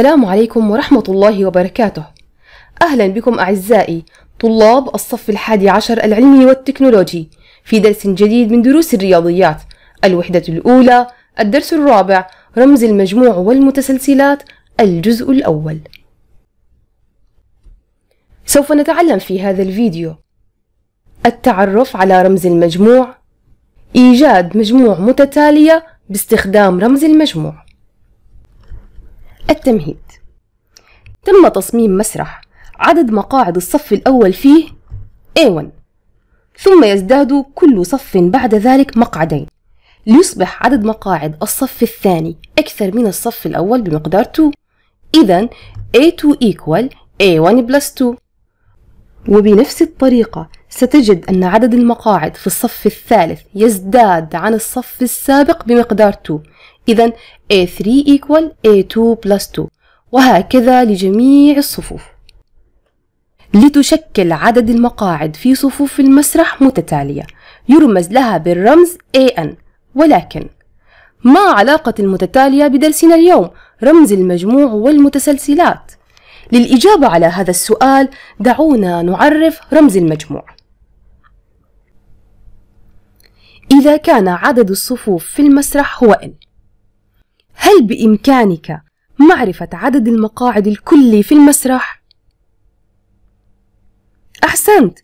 السلام عليكم ورحمة الله وبركاته أهلا بكم أعزائي طلاب الصف الحادي عشر العلمي والتكنولوجي في درس جديد من دروس الرياضيات الوحدة الأولى الدرس الرابع رمز المجموع والمتسلسلات الجزء الأول سوف نتعلم في هذا الفيديو التعرف على رمز المجموع إيجاد مجموع متتالية باستخدام رمز المجموع التمهيد تم تصميم مسرح عدد مقاعد الصف الأول فيه A1 ثم يزداد كل صف بعد ذلك مقعدين ليصبح عدد مقاعد الصف الثاني أكثر من الصف الأول بمقدار 2 إذا A2 equal A1 plus 2 وبنفس الطريقة ستجد أن عدد المقاعد في الصف الثالث يزداد عن الصف السابق بمقدار 2 إذا A3 equal A2 plus 2 وهكذا لجميع الصفوف لتشكل عدد المقاعد في صفوف المسرح متتالية يرمز لها بالرمز AN ولكن ما علاقة المتتالية بدرسنا اليوم رمز المجموع والمتسلسلات؟ للإجابة على هذا السؤال دعونا نعرف رمز المجموع إذا كان عدد الصفوف في المسرح هو N هل بإمكانك معرفة عدد المقاعد الكلي في المسرح؟ أحسنت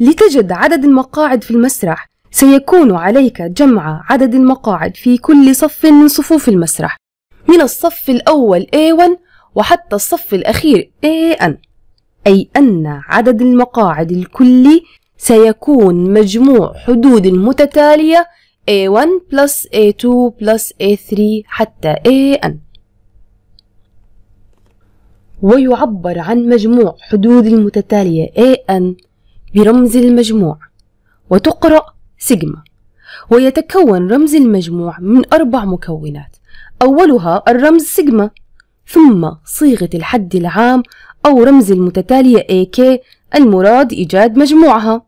لتجد عدد المقاعد في المسرح سيكون عليك جمع عدد المقاعد في كل صف من صفوف المسرح من الصف الأول A1 وحتى الصف الأخير AN أي أن عدد المقاعد الكلي سيكون مجموع حدود متتالية A1 plus A2 plus A3 حتى AN ويعبر عن مجموع حدود المتتالية AN برمز المجموع وتقرأ سيجما ويتكون رمز المجموع من أربع مكونات أولها الرمز سيجما ثم صيغة الحد العام أو رمز المتتالية AK المراد إيجاد مجموعها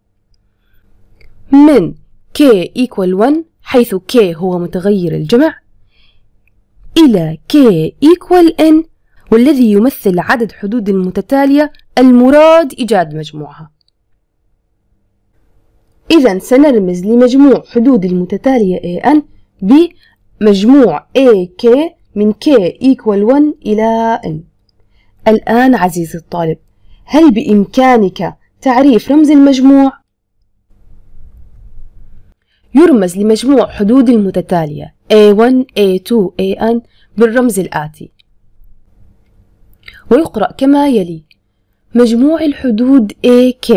من K equal 1 حيث K هو متغير الجمع إلى K equal N والذي يمثل عدد حدود المتتالية المراد إيجاد مجموعها إذا سنرمز لمجموع حدود المتتالية AN بمجموع AK من K equal 1 إلى N الآن عزيزي الطالب هل بإمكانك تعريف رمز المجموع؟ يرمز لمجموع حدود المتتالية A1, A2, AN بالرمز الآتي ويقرأ كما يلي مجموع الحدود AK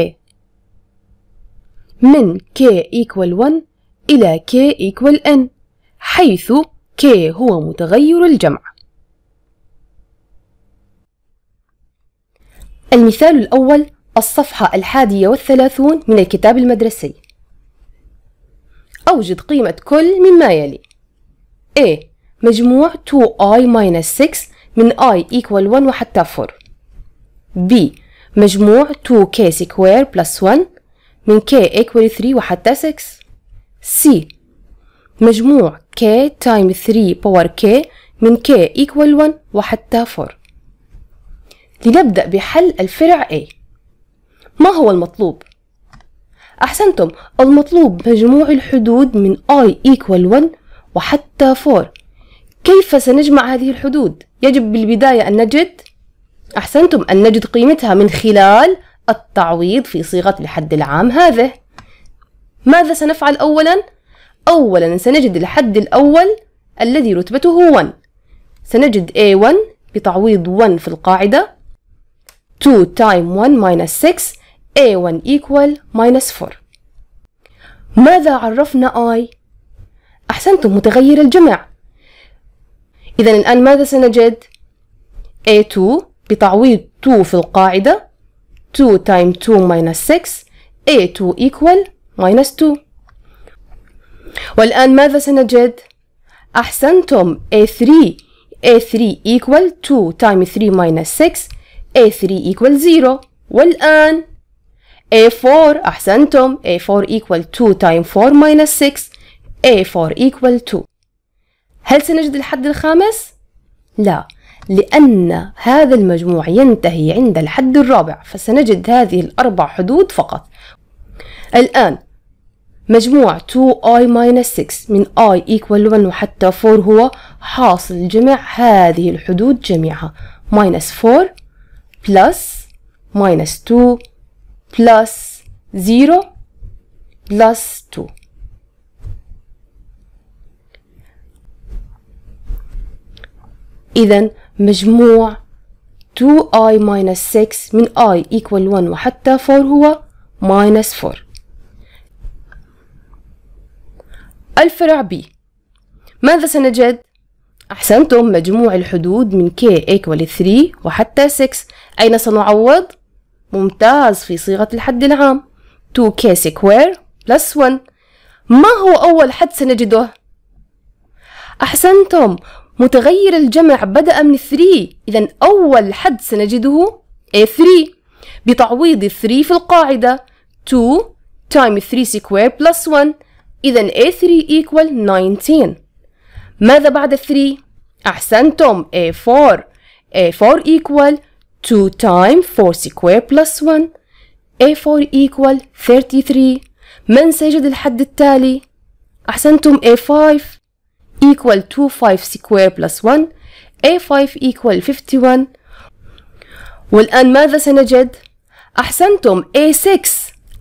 من K equal 1 إلى K equal N حيث K هو متغير الجمع المثال الأول الصفحة الحادية والثلاثون من الكتاب المدرسي أوجد قيمة كل مما يلي A مجموع 2i minus 6 من i equal 1 وحتى 4 B مجموع 2k square plus 1 من k equal 3 وحتى 6 C مجموع k times 3 power k من k equal 1 وحتى 4 لنبدأ بحل الفرع A ما هو المطلوب؟ أحسنتم المطلوب مجموع الحدود من i equal 1 وحتى 4 كيف سنجمع هذه الحدود؟ يجب بالبداية أن نجد أحسنتم أن نجد قيمتها من خلال التعويض في صيغة الحد العام هذه ماذا سنفعل أولا؟ أولا سنجد الحد الأول الذي رتبته 1 سنجد A1 بتعويض 1 في القاعدة 2 تايم 1 minus 6 A1 equal minus 4 ماذا عرفنا I؟ أحسنتم متغير الجمع إذا الآن ماذا سنجد؟ A2 بتعويض 2 في القاعدة 2 times 2 minus 6 A2 equal minus 2 والآن ماذا سنجد؟ أحسنتم A3 A3 equal 2 times 3 minus 6 A3 equal 0 والآن A4 أحسنتم A4 equal 2 times 4 minus 6 A4 equal 2 هل سنجد الحد الخامس؟ لا لأن هذا المجموع ينتهي عند الحد الرابع فسنجد هذه الأربع حدود فقط الآن مجموع 2i minus 6 من i equal 1 وحتى 4 هو حاصل جمع هذه الحدود جميعها minus 4 plus minus 2 plus 0 plus 2 إذا مجموع 2i minus 6 من i equal 1 وحتى 4 هو minus 4 الفرع b ماذا سنجد؟ أحسنتم مجموع الحدود من k equal 3 وحتى 6 أين سنعوض؟ ممتاز في صيغة الحد العام 2k سكوير بلس 1 ما هو أول حد سنجده؟ أحسنتم متغير الجمع بدأ من 3 إذا أول حد سنجده A3 بتعويض 3 في القاعدة 2 times 3 سكوير بلس 1 إذا A3 equal 19 ماذا بعد 3؟ أحسنتم A4 A4 equal 2 times 4 square plus 1 A4 equal 33 من سيجد الحد التالي؟ أحسنتم A5 equal 25 square plus 1 A5 equal 51 والآن ماذا سنجد؟ أحسنتم A6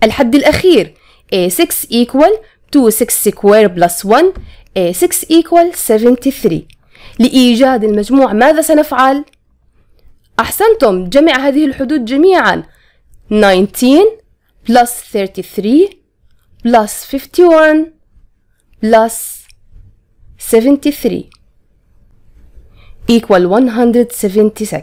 الحد الأخير A6 equal 26 square plus 1 A6 equal 73 لإيجاد المجموع ماذا سنفعل؟ أحسنتم جمع هذه الحدود جميعا 19 plus 33 plus 51 plus 73 equal 176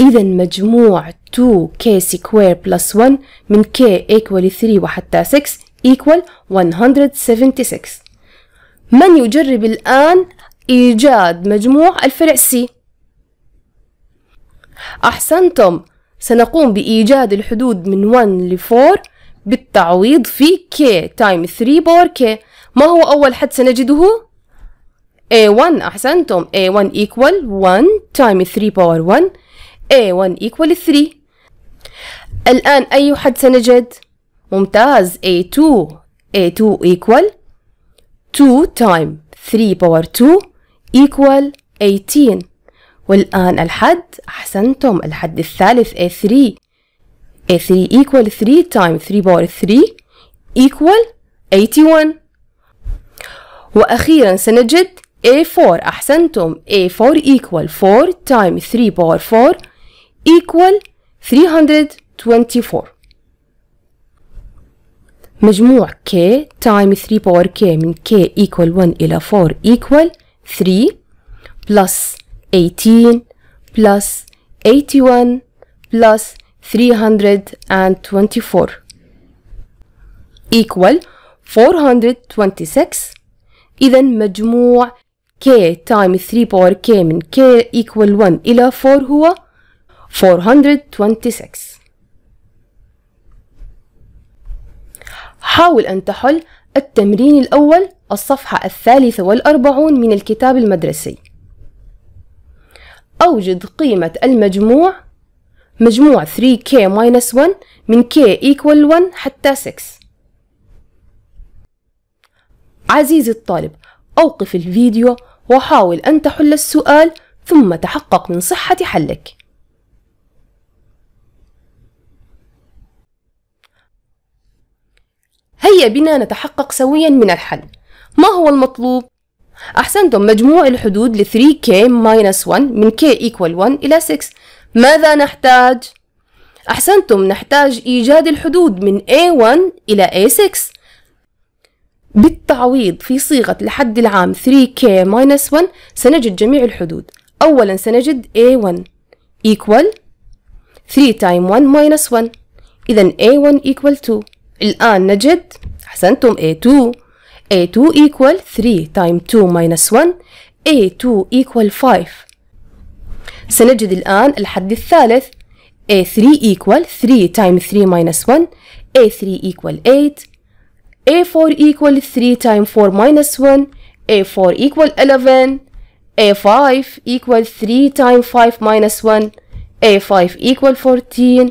إذا مجموع 2k square plus 1 من k equal 3 وحتى 6 equal 176 من يجرب الآن إيجاد مجموع الفرع C؟ أحسنتم سنقوم بإيجاد الحدود من 1 ل 4 بالتعويض في k تايم 3 باور k ما هو أول حد سنجده؟ A1 أحسنتم A1 equal 1 تايم 3 باور 1 A1 equal 3 الآن أي حد سنجد؟ ممتاز A2 A2 equal 2 تايم 3 باور 2 equal 18 والآن الحد أحسنتم الحد الثالث A3 A3 equal 3 times 3 power 3 equal 81 وأخيرا سنجد A4 أحسنتم A4 equal 4 times 3 power 4 equal 324 مجموع K times 3 باور K من K equal 1 إلى 4 equal 3 plus 18 plus 81 plus 324 equal 426 إذا مجموع k time 3 power k من k equal 1 إلى 4 هو 426 حاول أن تحل التمرين الأول الصفحة الثالثة والأربعون من الكتاب المدرسي أوجد قيمة المجموع مجموع 3k 1 من k equal 1 حتى 6 عزيزي الطالب أوقف الفيديو وحاول أن تحل السؤال ثم تحقق من صحة حلك هيا بنا نتحقق سويا من الحل ما هو المطلوب؟ أحسنتم مجموع الحدود ل 3k 1 من k equal 1 إلى 6 ماذا نحتاج؟ أحسنتم نحتاج إيجاد الحدود من A1 إلى A6 بالتعويض في صيغة الحد العام 3k 1 سنجد جميع الحدود أولا سنجد A1 equal 3 time 1 minus 1 إذا A1 equal 2 الآن نجد أحسنتم A2 a2 equal 3 times 2 minus 1 a2 equal 5 سنجد الآن الحد الثالث a3 equal 3 times 3 minus 1 a3 equal 8 a4 equal 3 times 4 minus 1 a4 equal 11 a5 equal 3 times 5 minus 1 a5 equal 14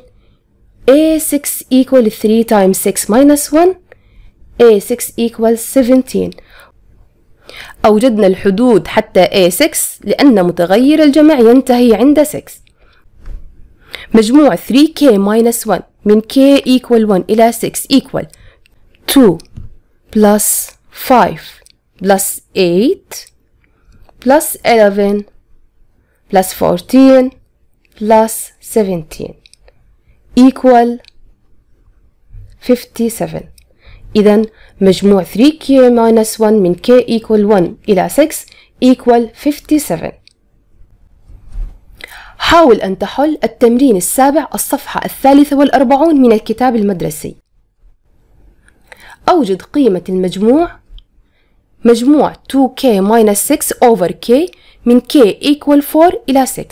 a6 equal 3 times 6 minus 1 A6 equals 17 أوجدنا الحدود حتى A6 لأن متغير الجمع ينتهي عند 6 مجموع 3K minus 1 من K equal 1 إلى 6 equal 2 plus 5 plus 8 plus 11 plus 14 plus 17 equal 57 إذا مجموع 3k 1 من k equal 1 إلى 6 equal 57 حاول أن تحل التمرين السابع الصفحة الثالثة والأربعون من الكتاب المدرسي أوجد قيمة المجموع مجموع 2k 6 over k من k equal 4 إلى 6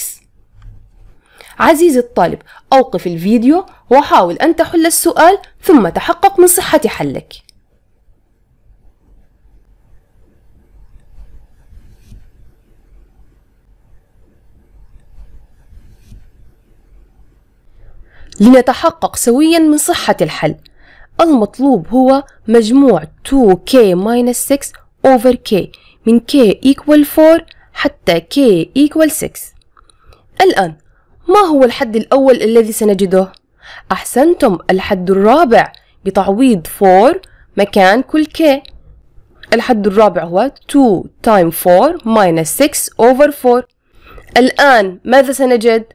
عزيزي الطالب أوقف الفيديو وحاول أن تحل السؤال ثم تحقق من صحة حلك لنتحقق سويا من صحة الحل المطلوب هو مجموع 2k-6 over k من k equal 4 حتى k equal 6 الآن ما هو الحد الأول الذي سنجده؟ أحسنتم الحد الرابع بتعويض 4 مكان كل k الحد الرابع هو 2 time 4 minus 6 over 4 الآن ماذا سنجد؟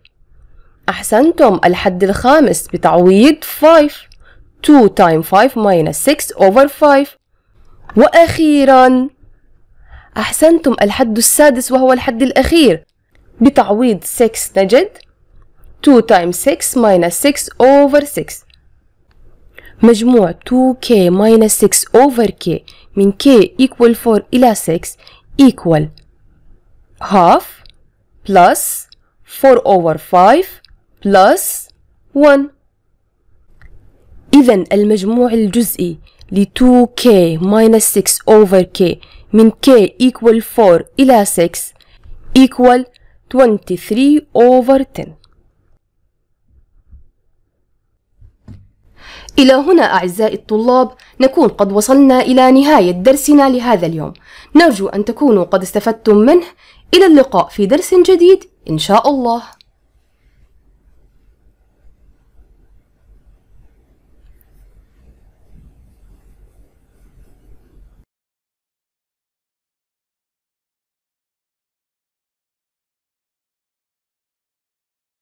أحسنتم الحد الخامس بتعويض 5 2 time 5 minus 6 over 5 وأخيرا أحسنتم الحد السادس وهو الحد الأخير بتعويض 6 نجد 2 times 6 minus 6 over 6 مجموع 2k minus 6 over k من k equal 4 إلى 6 equal half plus 4 over 5 plus 1 إذا المجموع الجزئي ل 2k minus 6 over k من k equal 4 إلى 6 equal 23 over 10 إلى هنا أعزائي الطلاب نكون قد وصلنا إلى نهاية درسنا لهذا اليوم نرجو أن تكونوا قد استفدتم منه إلى اللقاء في درس جديد إن شاء الله